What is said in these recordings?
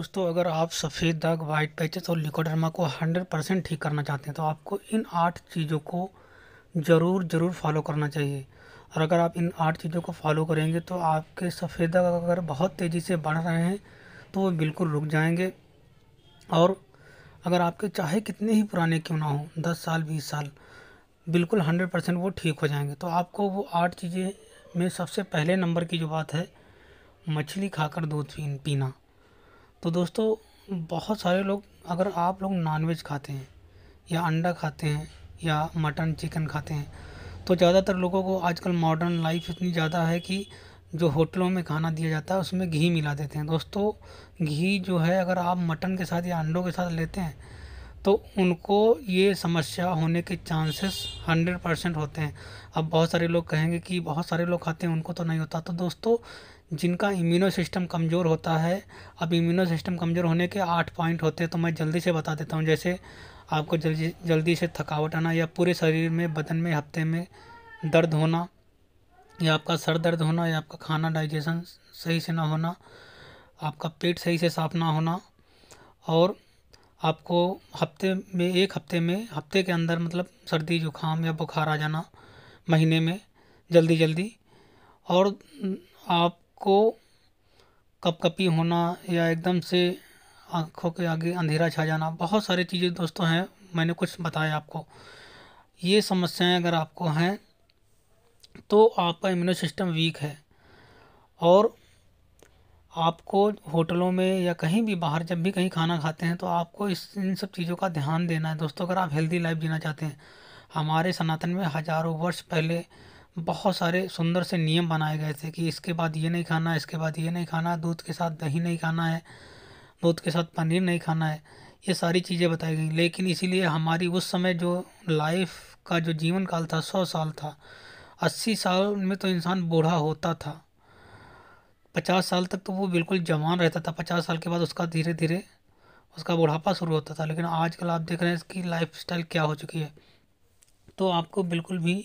दोस्तों अगर आप सफ़ेद दाग वाइट पैचेस और लिकोडर्मा को 100 परसेंट ठीक करना चाहते हैं तो आपको इन आठ चीज़ों को ज़रूर ज़रूर फॉलो करना चाहिए और अगर आप इन आठ चीज़ों को फॉलो करेंगे तो आपके सफ़ेद दाग अगर बहुत तेज़ी से बढ़ रहे हैं तो वो बिल्कुल रुक जाएंगे और अगर आपके चाहे कितने ही पुराने क्यों ना हों दस साल बीस साल बिल्कुल हंड्रेड परसेंट वो ठीक हो जाएंगे तो आपको वो आठ चीज़ें में सबसे पहले नंबर की जो बात है मछली खाकर दूध पीना तो दोस्तों बहुत सारे लोग अगर आप लोग नॉनवेज खाते हैं या अंडा खाते हैं या मटन चिकन खाते हैं तो ज़्यादातर लोगों को आजकल मॉडर्न लाइफ इतनी ज़्यादा है कि जो होटलों में खाना दिया जाता है उसमें घी मिला देते हैं दोस्तों घी जो है अगर आप मटन के साथ या अंडों के साथ लेते हैं तो उनको ये समस्या होने के चांसेस हंड्रेड परसेंट होते हैं अब बहुत सारे लोग कहेंगे कि बहुत सारे लोग खाते हैं उनको तो नहीं होता तो दोस्तों जिनका इम्यूनो सिस्टम कमज़ोर होता है अब इम्यूनो सिस्टम कमज़ोर होने के आठ पॉइंट होते हैं तो मैं जल्दी से बता देता हूँ जैसे आपको जल्दी जल्दी से थकावट आना या पूरे शरीर में बदन में हफ्ते में दर्द होना या आपका सर दर्द होना या आपका खाना डाइजेशन सही से ना होना आपका पेट सही से साफ ना होना और आपको हफ्ते में एक हफ्ते में हफ्ते के अंदर मतलब सर्दी जुकाम या बुखार आ जाना महीने में जल्दी जल्दी और आप को कपकपी होना या एकदम से आँखों के आगे अंधेरा छा जाना बहुत सारी चीज़ें दोस्तों हैं मैंने कुछ बताया आपको ये समस्याएं अगर आपको हैं तो आपका इम्यूनो सिस्टम वीक है और आपको होटलों में या कहीं भी बाहर जब भी कहीं खाना खाते हैं तो आपको इस इन सब चीज़ों का ध्यान देना है दोस्तों अगर आप हेल्दी लाइफ जीना चाहते हैं हमारे सनातन में हज़ारों वर्ष पहले बहुत सारे सुंदर से नियम बनाए गए थे कि इसके बाद ये नहीं खाना इसके बाद ये नहीं खाना दूध के साथ दही नहीं खाना है दूध के साथ पनीर नहीं खाना है ये सारी चीज़ें बताई गई लेकिन इसीलिए हमारी उस समय जो लाइफ का जो जीवन काल था सौ साल था अस्सी साल में तो इंसान बूढ़ा होता था पचास साल तक तो वो बिल्कुल जवान रहता था पचास साल के बाद उसका धीरे धीरे उसका बुढ़ापा शुरू होता था लेकिन आजकल आप देख रहे हैं इसकी लाइफ स्टाइल क्या हो चुकी है तो आपको बिल्कुल भी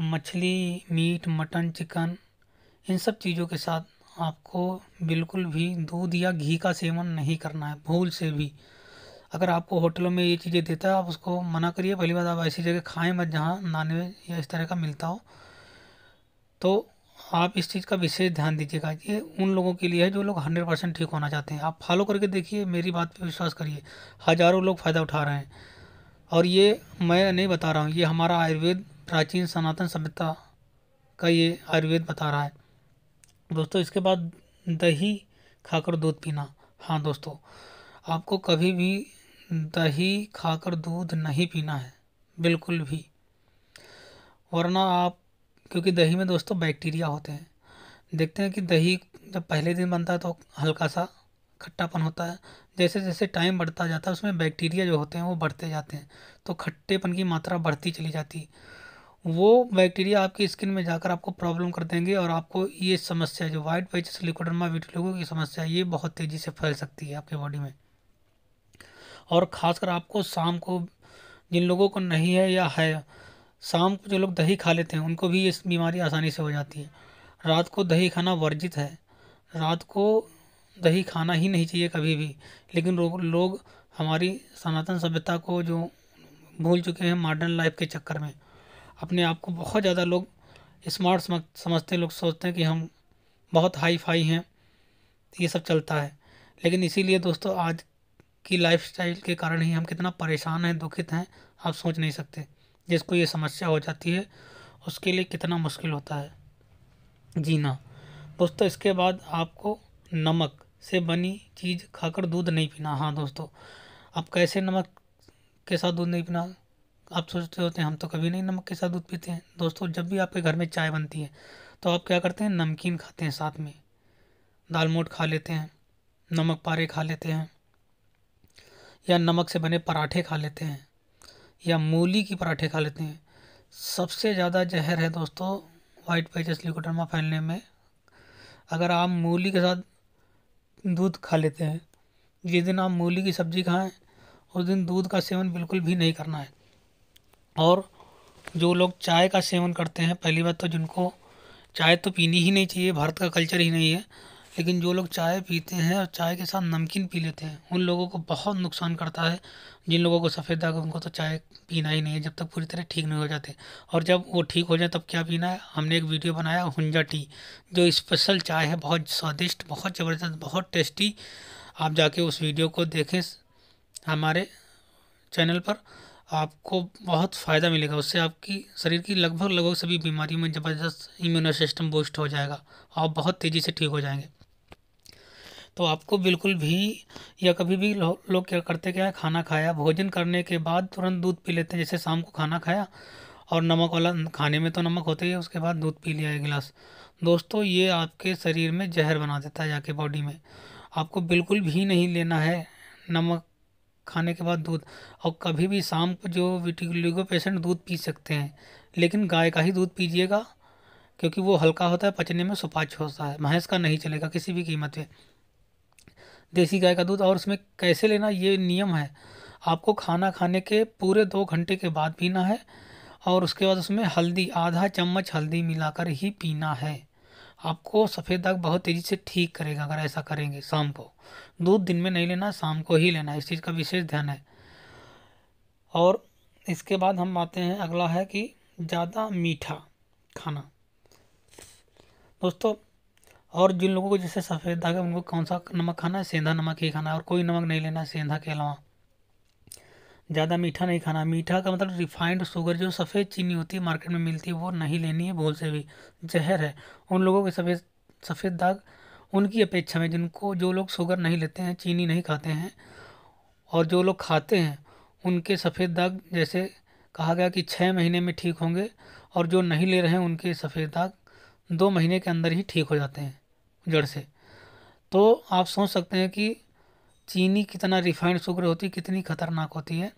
मछली मीट मटन चिकन इन सब चीज़ों के साथ आपको बिल्कुल भी दूध या घी का सेवन नहीं करना है भूल से भी अगर आपको होटलों में ये चीज़ें देता है आप उसको मना करिए पहली बात आप ऐसी जगह खाएं मत जहाँ नॉन वेज या इस तरह का मिलता हो तो आप इस चीज़ का विशेष ध्यान दीजिएगा ये उन लोगों के लिए है जो लोग हंड्रेड परसेंट ठीक होना चाहते हैं आप फॉलो करके देखिए मेरी बात पर विश्वास करिए हज़ारों लोग फ़ायदा उठा रहे हैं और ये मैं नहीं बता रहा हूँ ये हमारा आयुर्वेद प्राचीन सनातन सभ्यता का ये आयुर्वेद बता रहा है दोस्तों इसके बाद दही खाकर दूध पीना हाँ दोस्तों आपको कभी भी दही खाकर दूध नहीं पीना है बिल्कुल भी वरना आप क्योंकि दही में दोस्तों बैक्टीरिया होते हैं देखते हैं कि दही जब पहले दिन बनता है तो हल्का सा खट्टापन होता है जैसे जैसे टाइम बढ़ता जाता है उसमें बैक्टीरिया जो होते हैं वो बढ़ते जाते हैं तो खट्टेपन की मात्रा बढ़ती चली जाती है वो बैक्टीरिया आपकी स्किन में जाकर आपको प्रॉब्लम कर देंगे और आपको ये समस्या जो वाइट वाइचस लिकोडर्मा लोगों की समस्या ये बहुत तेज़ी से फैल सकती है आपकी बॉडी में और ख़ासकर आपको शाम को जिन लोगों को नहीं है या है शाम को जो लोग दही खा लेते हैं उनको भी ये बीमारी आसानी से हो जाती है रात को दही खाना वर्जित है रात को दही खाना ही नहीं चाहिए कभी भी लेकिन लोग हमारी सनातन सभ्यता को जो भूल चुके हैं मॉडर्न लाइफ के चक्कर में अपने आप को बहुत ज़्यादा लोग स्मार्ट समझते लोग सोचते हैं कि हम बहुत हाई फाई हैं ये सब चलता है लेकिन इसीलिए दोस्तों आज की स्टाइल के कारण ही हम कितना परेशान हैं दुखित हैं आप सोच नहीं सकते जिसको ये समस्या हो जाती है उसके लिए कितना मुश्किल होता है जीना दोस्तों इसके बाद आपको नमक से बनी चीज़ खाकर दूध नहीं पीना हाँ दोस्तों अब कैसे नमक के साथ दूध नहीं पीना आप सोचते होते हैं हम तो कभी नहीं नमक के साथ दूध पीते हैं दोस्तों जब भी आपके घर में चाय बनती है तो आप क्या करते हैं नमकीन खाते हैं साथ में दाल मोट खा लेते हैं नमक पारे खा लेते हैं या नमक से बने पराठे खा लेते हैं या मूली की पराठे खा लेते हैं सबसे ज़्यादा जहर है दोस्तों वाइट पेचस लिकोटर्मा फैलने में अगर आप मूली के साथ दूध खा लेते हैं जिस दिन आप मूली की सब्ज़ी खाएं उस दिन दूध का सेवन बिल्कुल भी नहीं करना है और जो लोग चाय का सेवन करते हैं पहली बात तो जिनको चाय तो पीनी ही नहीं चाहिए भारत का कल्चर ही नहीं है लेकिन जो लोग चाय पीते हैं और चाय के साथ नमकीन पी लेते हैं उन लोगों को बहुत नुकसान करता है जिन लोगों को सफ़ेद दाग उनको तो चाय पीना ही नहीं है जब तक पूरी तरह ठीक नहीं हो जाते और जब वो ठीक हो जाए तब क्या पीना है हमने एक वीडियो बनाया हुंजा टी जो स्पेशल चाय है बहुत स्वादिष्ट बहुत ज़बरदस्त बहुत टेस्टी आप जाके उस वीडियो को देखें हमारे चैनल पर आपको बहुत फ़ायदा मिलेगा उससे आपकी शरीर की लगभग लगभग सभी बीमारियों में ज़बरदस्त इम्यूनो सिस्टम बूस्ट हो जाएगा आप बहुत तेज़ी से ठीक हो जाएंगे तो आपको बिल्कुल भी या कभी भी लोग लो क्या करते क्या है खाना खाया भोजन करने के बाद तुरंत दूध पी लेते हैं जैसे शाम को खाना खाया और नमक वाला खाने में तो नमक होते ही उसके बाद दूध पी लिया एक गिलास दोस्तों ये आपके शरीर में जहर बना देता है जाके बॉडी में आपको बिल्कुल भी नहीं लेना है नमक खाने के बाद दूध और कभी भी शाम को जो विटिकुलिगो पेशेंट दूध पी सकते हैं लेकिन गाय का ही दूध पीजिएगा क्योंकि वो हल्का होता है पचने में सुपाच होता है भैंस का नहीं चलेगा किसी भी कीमत पे देसी गाय का दूध और उसमें कैसे लेना ये नियम है आपको खाना खाने के पूरे दो घंटे के बाद पीना है और उसके बाद उसमें हल्दी आधा चम्मच हल्दी मिलाकर ही पीना है आपको सफ़ेद दाग बहुत तेज़ी से ठीक करेगा अगर ऐसा करेंगे शाम को दूध दिन में नहीं लेना शाम को ही लेना इस चीज़ का विशेष ध्यान है और इसके बाद हम आते हैं अगला है कि ज़्यादा मीठा खाना दोस्तों और जिन लोगों को जैसे सफ़ेद दाग है उनको कौन सा नमक खाना है सेंधा नमक ही खाना है और कोई नमक नहीं लेना सेंधा के अलावा ज़्यादा मीठा नहीं खाना मीठा का मतलब रिफाइंड शुगर जो सफ़ेद चीनी होती है मार्केट में मिलती है वो नहीं लेनी है भूल से भी जहर है उन लोगों के सफ़ेद सफ़ेद दाग उनकी अपेक्षा में जिनको जो लोग शुगर नहीं लेते हैं चीनी नहीं खाते हैं और जो लोग खाते हैं उनके सफ़ेद दाग जैसे कहा गया कि छः महीने में ठीक होंगे और जो नहीं ले रहे हैं उनके सफ़ेद दाग दो महीने के अंदर ही ठीक हो जाते हैं जड़ से तो आप सोच सकते हैं कि चीनी कितना रिफाइंड शुगर होती कितनी ख़तरनाक होती है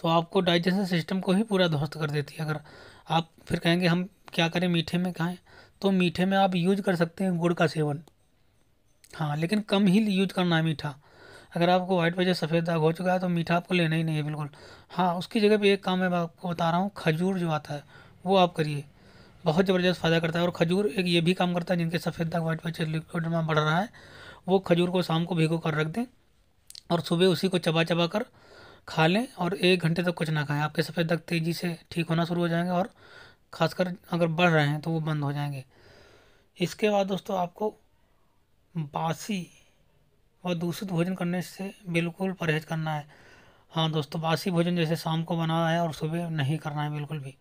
तो आपको डाइजेशन सिस्टम को ही पूरा ध्वस्त कर देती है अगर आप फिर कहेंगे हम क्या करें मीठे में खाएं तो मीठे में आप यूज कर सकते हैं गुड़ का सेवन हाँ लेकिन कम ही यूज करना है मीठा अगर आपको व्हाइट वजह सफ़ेद दाग हो चुका है तो मीठा आपको लेना ही नहीं है बिल्कुल हाँ उसकी जगह पे एक काम मैं आपको बता रहा हूँ खजूर जो आता है वो आप करिए बहुत ज़बरदस्त फ़ायदा करता है और खजूर एक ये भी काम करता है जिनके सफ़ेद दाग वाइट वजह लिक्विड में बढ़ रहा है वो खजूर को शाम को भिगो कर रख दें और सुबह उसी को चबा चबा कर खा लें और एक घंटे तक कुछ ना खाएं आपके सफ़ेद दग तेज़ी से ठीक होना शुरू हो जाएंगे और ख़ासकर अगर बढ़ रहे हैं तो वो बंद हो जाएंगे इसके बाद दोस्तों आपको बासी और दूषित भोजन करने से बिल्कुल परहेज करना है हाँ दोस्तों बासी भोजन जैसे शाम को बना है और सुबह नहीं करना है बिल्कुल भी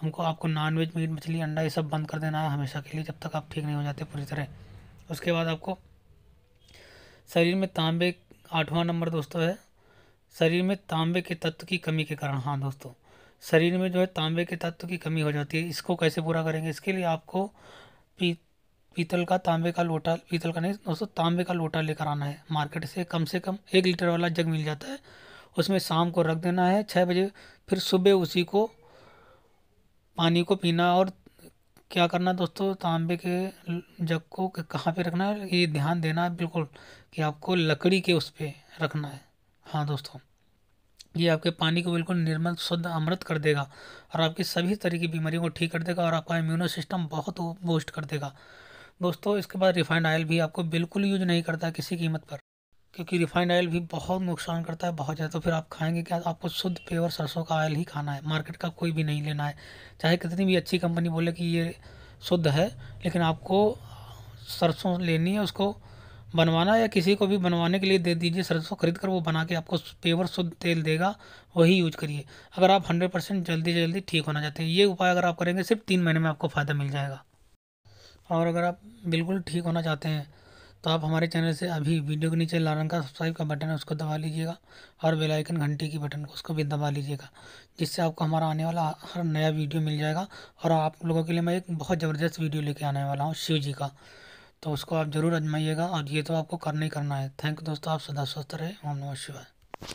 हमको आपको नॉन वेज मीट मछली अंडा ये सब बंद कर देना है हमेशा के लिए जब तक आप ठीक नहीं हो जाते पूरी तरह उसके बाद आपको शरीर में तांबे आठवां नंबर दोस्तों है शरीर में तांबे के तत्व की कमी के कारण हाँ दोस्तों शरीर में जो है तांबे के तत्व की कमी हो जाती है इसको कैसे पूरा करेंगे इसके लिए आपको पी पीतल का तांबे का लोटा पीतल का नहीं दोस्तों तांबे का लोटा लेकर आना है मार्केट से कम से कम एक लीटर वाला जग मिल जाता है उसमें शाम को रख देना है छः बजे फिर सुबह उसी को पानी को पीना और क्या करना दोस्तों तांबे के जग को कहाँ पे रखना है ये ध्यान देना है बिल्कुल कि आपको लकड़ी के उस पर रखना है हाँ दोस्तों ये आपके पानी को बिल्कुल निर्मल शुद्ध अमृत कर देगा और आपकी सभी तरह की बीमारियों को ठीक कर देगा और आपका इम्यूनो सिस्टम बहुत बूस्ट कर देगा दोस्तों इसके बाद रिफाइंड ऑयल भी आपको बिल्कुल यूज नहीं करता किसी कीमत पर क्योंकि रिफाइंड ऑयल भी बहुत नुकसान करता है बहुत ज़्यादा तो फिर आप खाएंगे क्या आपको शुद्ध प्योर सरसों का ऑयल ही खाना है मार्केट का कोई भी नहीं लेना है चाहे कितनी भी अच्छी कंपनी बोले कि ये शुद्ध है लेकिन आपको सरसों लेनी है उसको बनवाना या किसी को भी बनवाने के लिए दे दीजिए सरसों खरीद कर वो बना के आपको पेवर शुद्ध तेल देगा वही यूज करिए अगर आप हंड्रेड परसेंट जल्दी से जल्दी ठीक होना चाहते हैं ये उपाय अगर आप करेंगे सिर्फ तीन महीने में आपको फ़ायदा मिल जाएगा और अगर आप बिल्कुल ठीक होना चाहते हैं तो आप हमारे चैनल से अभी वीडियो के नीचे लाल रंग का सब्सक्राइब का बटन है उसको दबा लीजिएगा और बेलाइकन घंटी की बटन को उसको भी दबा लीजिएगा जिससे आपको हमारा आने वाला हर नया वीडियो मिल जाएगा और आप लोगों के लिए मैं एक बहुत ज़बरदस्त वीडियो लेके आने वाला हूँ शिव जी का तो उसको आप ज़रूर आजमाइएगा और ये तो आपको करना ही करना है थैंक यू दोस्तों आप सदा स्वस्थ रहे ओम नमः शिवाय